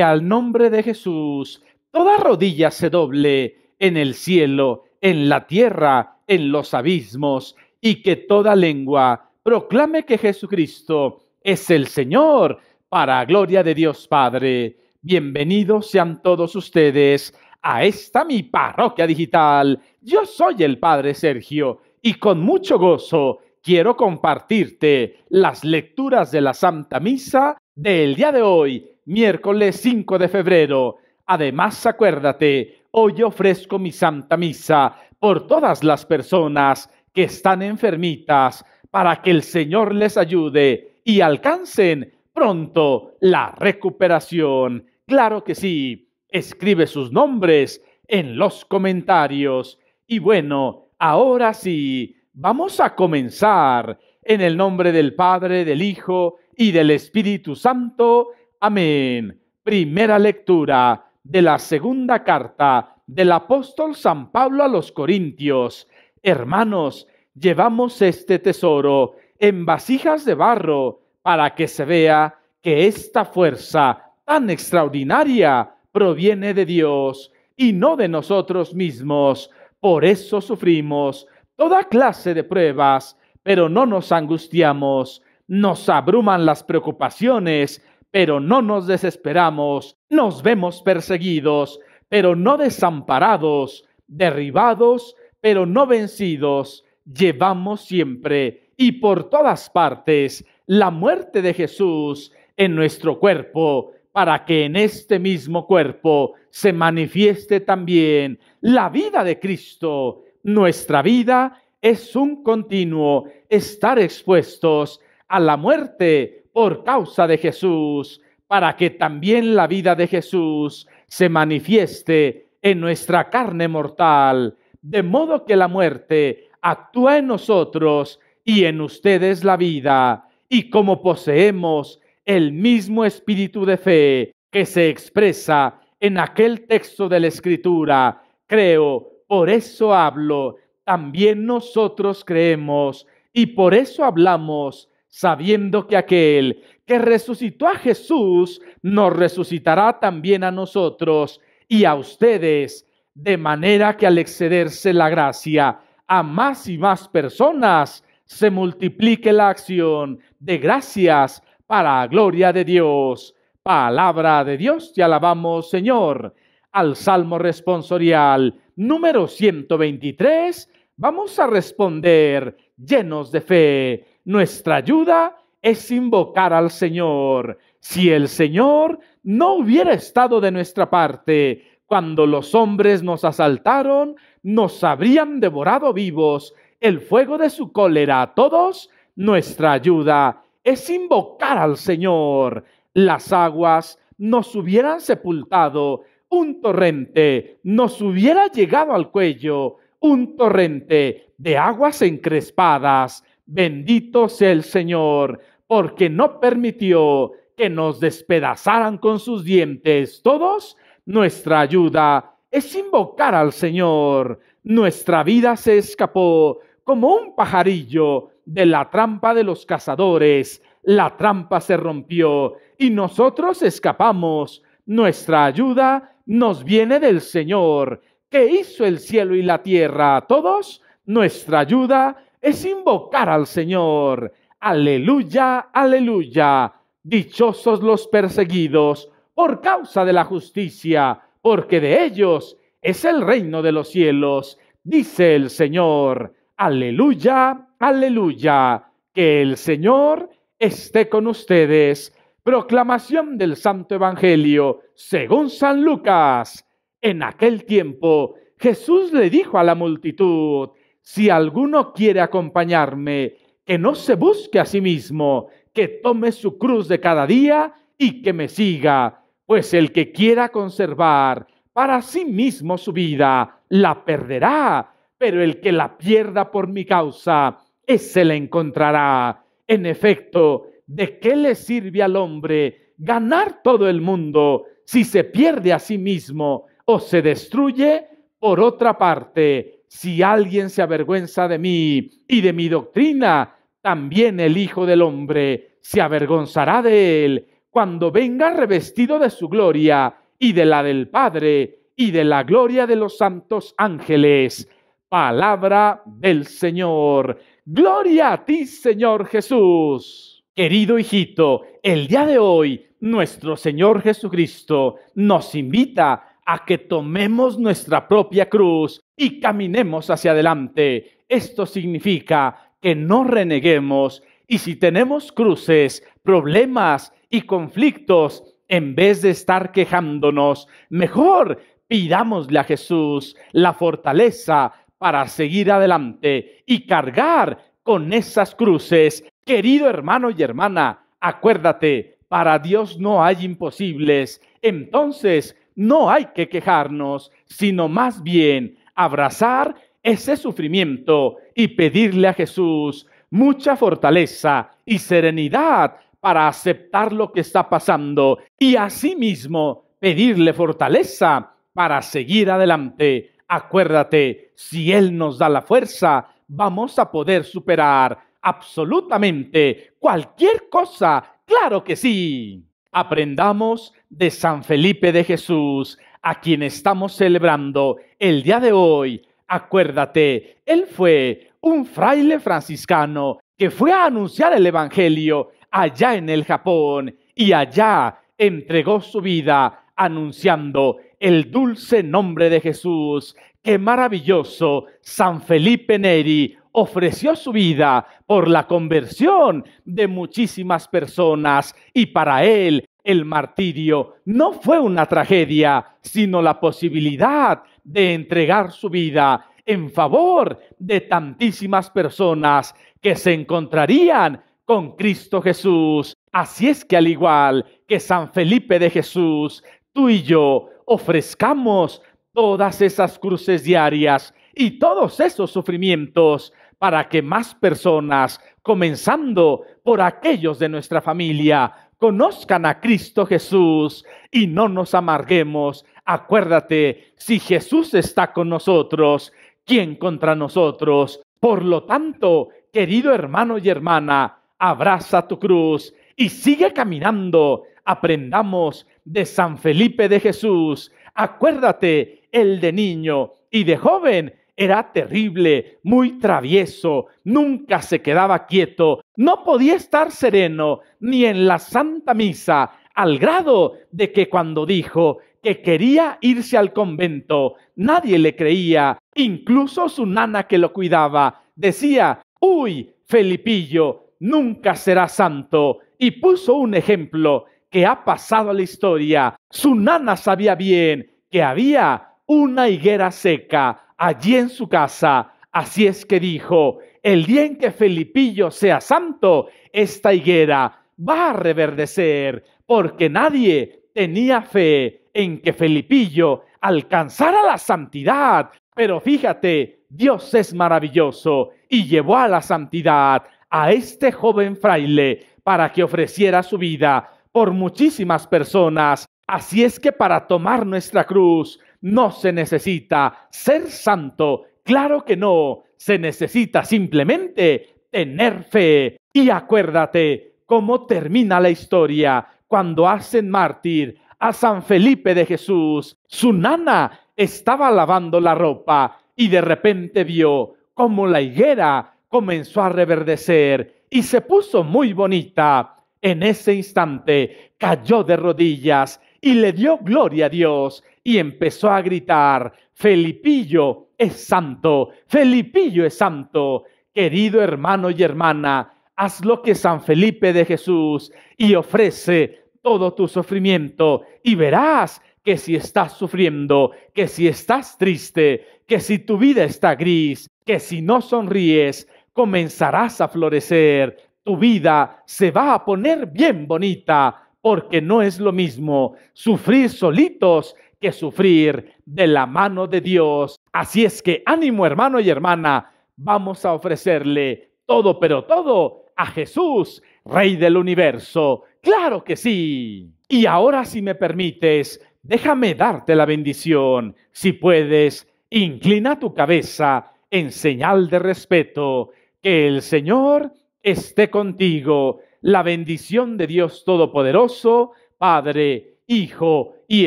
al nombre de Jesús toda rodilla se doble en el cielo, en la tierra, en los abismos, y que toda lengua proclame que Jesucristo es el Señor, para gloria de Dios Padre. Bienvenidos sean todos ustedes a esta mi parroquia digital. Yo soy el Padre Sergio y con mucho gozo quiero compartirte las lecturas de la Santa Misa del día de hoy, miércoles 5 de febrero. Además, acuérdate, hoy ofrezco mi Santa Misa por todas las personas que están enfermitas, para que el Señor les ayude y alcancen pronto la recuperación. Claro que sí, escribe sus nombres en los comentarios. Y bueno, ahora sí, vamos a comenzar en el nombre del Padre, del Hijo y del Espíritu Santo. Amén. Primera lectura de la segunda carta del apóstol San Pablo a los Corintios. Hermanos, llevamos este tesoro en vasijas de barro para que se vea que esta fuerza tan extraordinaria proviene de Dios y no de nosotros mismos. Por eso sufrimos toda clase de pruebas, pero no nos angustiamos. Nos abruman las preocupaciones pero no nos desesperamos, nos vemos perseguidos, pero no desamparados, derribados, pero no vencidos, llevamos siempre y por todas partes la muerte de Jesús en nuestro cuerpo, para que en este mismo cuerpo se manifieste también la vida de Cristo. Nuestra vida es un continuo estar expuestos a la muerte por causa de Jesús, para que también la vida de Jesús se manifieste en nuestra carne mortal, de modo que la muerte actúa en nosotros y en ustedes la vida, y como poseemos el mismo espíritu de fe que se expresa en aquel texto de la Escritura, creo, por eso hablo, también nosotros creemos, y por eso hablamos, sabiendo que aquel que resucitó a Jesús nos resucitará también a nosotros y a ustedes, de manera que al excederse la gracia a más y más personas, se multiplique la acción de gracias para la gloria de Dios. Palabra de Dios, te alabamos Señor. Al Salmo responsorial número 123 vamos a responder llenos de fe nuestra ayuda es invocar al Señor. Si el Señor no hubiera estado de nuestra parte, cuando los hombres nos asaltaron, nos habrían devorado vivos. El fuego de su cólera a todos, nuestra ayuda es invocar al Señor. Las aguas nos hubieran sepultado, un torrente nos hubiera llegado al cuello, un torrente de aguas encrespadas Bendito sea el Señor, porque no permitió que nos despedazaran con sus dientes todos. Nuestra ayuda es invocar al Señor. Nuestra vida se escapó como un pajarillo de la trampa de los cazadores. La trampa se rompió y nosotros escapamos. Nuestra ayuda nos viene del Señor, que hizo el cielo y la tierra. Todos, nuestra ayuda es invocar al Señor. Aleluya, aleluya. Dichosos los perseguidos por causa de la justicia, porque de ellos es el reino de los cielos, dice el Señor. Aleluya, aleluya. Que el Señor esté con ustedes. Proclamación del Santo Evangelio, según San Lucas. En aquel tiempo, Jesús le dijo a la multitud, si alguno quiere acompañarme, que no se busque a sí mismo, que tome su cruz de cada día y que me siga, pues el que quiera conservar para sí mismo su vida, la perderá, pero el que la pierda por mi causa, ese la encontrará. En efecto, ¿de qué le sirve al hombre ganar todo el mundo si se pierde a sí mismo o se destruye? Por otra parte, si alguien se avergüenza de mí y de mi doctrina, también el Hijo del Hombre se avergonzará de él cuando venga revestido de su gloria y de la del Padre y de la gloria de los santos ángeles. Palabra del Señor. Gloria a ti, Señor Jesús. Querido hijito, el día de hoy, nuestro Señor Jesucristo nos invita a que tomemos nuestra propia cruz y caminemos hacia adelante. Esto significa que no reneguemos y si tenemos cruces, problemas y conflictos, en vez de estar quejándonos, mejor pidámosle a Jesús la fortaleza para seguir adelante y cargar con esas cruces. Querido hermano y hermana, acuérdate, para Dios no hay imposibles. Entonces, no hay que quejarnos, sino más bien abrazar ese sufrimiento y pedirle a Jesús mucha fortaleza y serenidad para aceptar lo que está pasando y asimismo pedirle fortaleza para seguir adelante. Acuérdate, si Él nos da la fuerza, vamos a poder superar absolutamente cualquier cosa. Claro que sí aprendamos de San Felipe de Jesús, a quien estamos celebrando el día de hoy. Acuérdate, él fue un fraile franciscano que fue a anunciar el Evangelio allá en el Japón y allá entregó su vida anunciando el dulce nombre de Jesús. Qué maravilloso, San Felipe Neri, ofreció su vida por la conversión de muchísimas personas y para él el martirio no fue una tragedia, sino la posibilidad de entregar su vida en favor de tantísimas personas que se encontrarían con Cristo Jesús. Así es que al igual que San Felipe de Jesús, tú y yo ofrezcamos todas esas cruces diarias y todos esos sufrimientos para que más personas, comenzando por aquellos de nuestra familia, conozcan a Cristo Jesús y no nos amarguemos. Acuérdate, si Jesús está con nosotros, ¿quién contra nosotros? Por lo tanto, querido hermano y hermana, abraza tu cruz y sigue caminando. Aprendamos de San Felipe de Jesús. Acuérdate, el de niño y de joven era terrible, muy travieso, nunca se quedaba quieto, no podía estar sereno ni en la Santa Misa, al grado de que cuando dijo que quería irse al convento, nadie le creía, incluso su nana que lo cuidaba, decía, uy, Felipillo, nunca será santo, y puso un ejemplo que ha pasado a la historia. Su nana sabía bien que había una higuera seca allí en su casa. Así es que dijo, el día en que Felipillo sea santo, esta higuera va a reverdecer, porque nadie tenía fe en que Felipillo alcanzara la santidad. Pero fíjate, Dios es maravilloso y llevó a la santidad a este joven fraile para que ofreciera su vida por muchísimas personas. Así es que para tomar nuestra cruz no se necesita ser santo, claro que no, se necesita simplemente tener fe. Y acuérdate cómo termina la historia cuando hacen mártir a San Felipe de Jesús. Su nana estaba lavando la ropa y de repente vio cómo la higuera comenzó a reverdecer y se puso muy bonita. En ese instante cayó de rodillas y le dio gloria a Dios y empezó a gritar, Felipillo es santo, Felipillo es santo, querido hermano y hermana, haz lo que San Felipe de Jesús y ofrece todo tu sufrimiento y verás que si estás sufriendo, que si estás triste, que si tu vida está gris, que si no sonríes, comenzarás a florecer, tu vida se va a poner bien bonita porque no es lo mismo sufrir solitos que sufrir de la mano de Dios. Así es que ánimo hermano y hermana, vamos a ofrecerle todo, pero todo a Jesús, Rey del universo. Claro que sí. Y ahora si me permites, déjame darte la bendición. Si puedes, inclina tu cabeza en señal de respeto. Que el Señor esté contigo la bendición de Dios Todopoderoso, Padre, Hijo y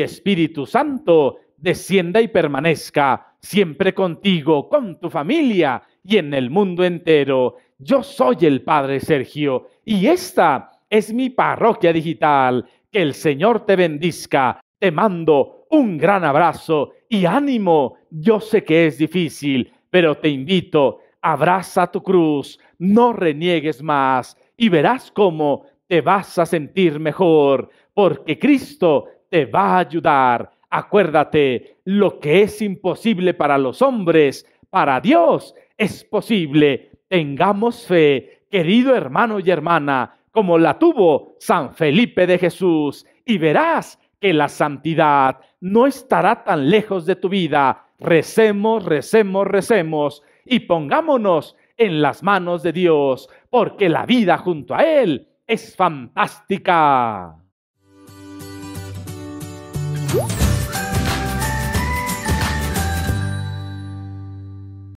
Espíritu Santo, descienda y permanezca siempre contigo, con tu familia y en el mundo entero. Yo soy el Padre Sergio y esta es mi parroquia digital. Que el Señor te bendizca. Te mando un gran abrazo y ánimo. Yo sé que es difícil, pero te invito, abraza tu cruz, no reniegues más y verás cómo te vas a sentir mejor, porque Cristo te va a ayudar. Acuérdate, lo que es imposible para los hombres, para Dios es posible. Tengamos fe, querido hermano y hermana, como la tuvo San Felipe de Jesús, y verás que la santidad no estará tan lejos de tu vida. Recemos, recemos, recemos y pongámonos en las manos de Dios, porque la vida junto a Él es fantástica.